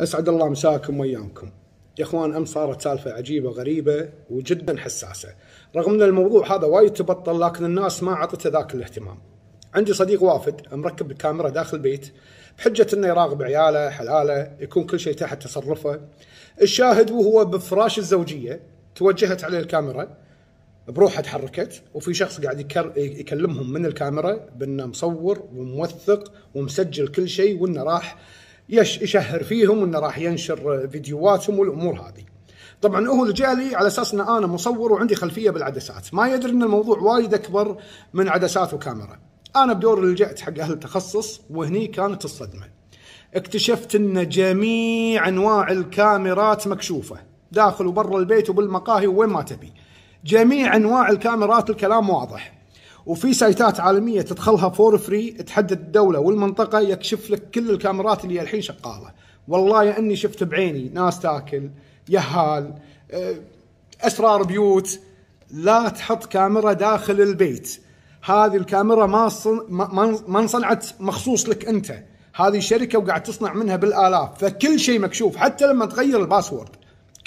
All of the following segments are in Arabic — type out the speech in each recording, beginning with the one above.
اسعد الله مساكم وايامكم. يا اخوان امس صارت سالفه عجيبه غريبه وجدا حساسه، رغم ان الموضوع هذا وايد تبطل لكن الناس ما اعطته ذاك الاهتمام. عندي صديق وافد مركب الكاميرا داخل البيت بحجه انه يراقب عياله حلاله يكون كل شيء تحت تصرفه. الشاهد وهو بفراش الزوجيه توجهت عليه الكاميرا بروحها تحركت وفي شخص قاعد يكر... يكلمهم من الكاميرا بانه مصور وموثق ومسجل كل شيء وانه راح يشهر فيهم وانه راح ينشر فيديوهاتهم والامور هذه. طبعا هو اللي جالي على اساس ان انا مصور وعندي خلفيه بالعدسات، ما يدري ان الموضوع وايد اكبر من عدسات وكاميرا. انا بدور لجأت حق اهل التخصص وهني كانت الصدمه. اكتشفت ان جميع انواع الكاميرات مكشوفه، داخل وبرا البيت وبالمقاهي وين ما تبي. جميع انواع الكاميرات الكلام واضح. وفي سايتات عالميه تدخلها فور فري تحدد الدوله والمنطقه يكشف لك كل الكاميرات اللي الحين شغاله والله يا اني شفت بعيني ناس تاكل يهال آه، اسرار بيوت لا تحط كاميرا داخل البيت هذه الكاميرا ما صن... ما انصنعت مخصوص لك انت هذه شركه وقاعد تصنع منها بالالاف فكل شيء مكشوف حتى لما تغير الباسورد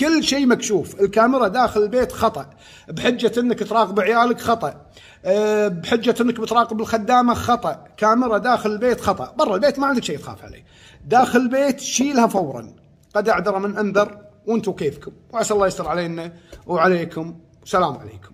كل شيء مكشوف الكاميرا داخل البيت خطأ بحجة أنك تراقب عيالك خطأ آه، بحجة أنك بتراقب الخدامة خطأ كاميرا داخل البيت خطأ برا البيت ما عندك شيء تخاف عليه داخل البيت شيلها فورا قد أعذر من أنذر وانتم كيفكم وعسى الله يستر علينا وعليكم سلام عليكم